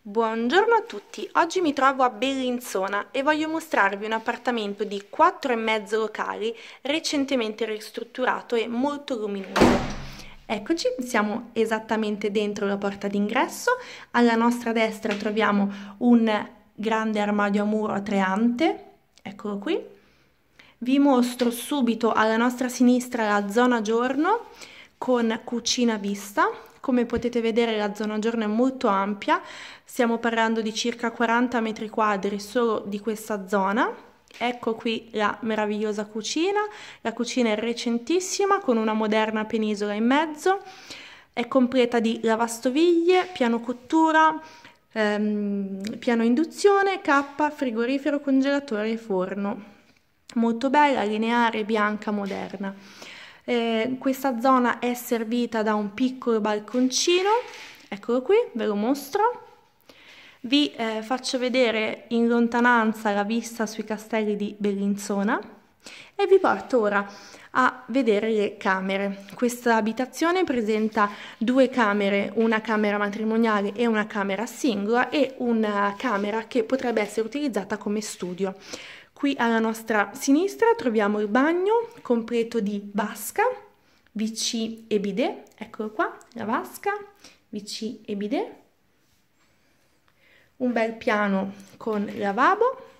Buongiorno a tutti, oggi mi trovo a Bellinzona e voglio mostrarvi un appartamento di e mezzo locali recentemente ristrutturato e molto luminoso. Eccoci, siamo esattamente dentro la porta d'ingresso, alla nostra destra troviamo un grande armadio a muro a tre ante, eccolo qui. Vi mostro subito alla nostra sinistra la zona giorno, con cucina vista. Come potete vedere la zona giorno è molto ampia, stiamo parlando di circa 40 metri quadri solo di questa zona. Ecco qui la meravigliosa cucina, la cucina è recentissima con una moderna penisola in mezzo, è completa di lavastoviglie, piano cottura, ehm, piano induzione, cappa, frigorifero, congelatore e forno. Molto bella, lineare, bianca, moderna. Eh, questa zona è servita da un piccolo balconcino eccolo qui ve lo mostro vi eh, faccio vedere in lontananza la vista sui castelli di Bellinzona e vi porto ora a vedere le camere. Questa abitazione presenta due camere, una camera matrimoniale e una camera singola e una camera che potrebbe essere utilizzata come studio. Qui alla nostra sinistra troviamo il bagno completo di vasca, WC e bidet, eccolo qua, la vasca, WC e bidet, un bel piano con lavabo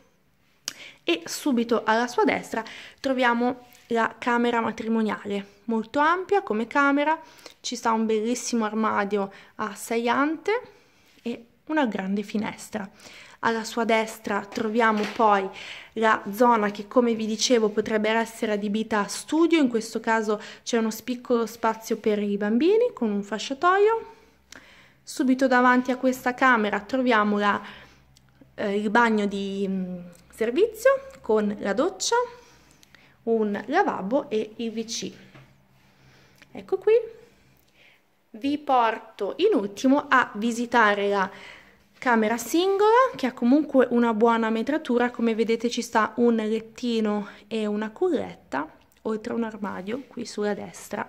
e subito alla sua destra troviamo la camera matrimoniale, molto ampia come camera, ci sta un bellissimo armadio a sei ante e una grande finestra. Alla sua destra troviamo poi la zona che come vi dicevo potrebbe essere adibita a studio, in questo caso c'è uno piccolo spazio per i bambini con un fasciatoio. Subito davanti a questa camera troviamo la, eh, il bagno di mh, mm, servizio con la doccia, un lavabo e il WC. Ecco qui. Vi porto in ultimo a visitare la camera singola che ha comunque una buona metratura come vedete ci sta un lettino e una culletta oltre a un armadio qui sulla destra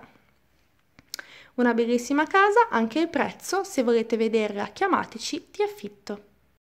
una bellissima casa anche il prezzo se volete vederla chiamateci di affitto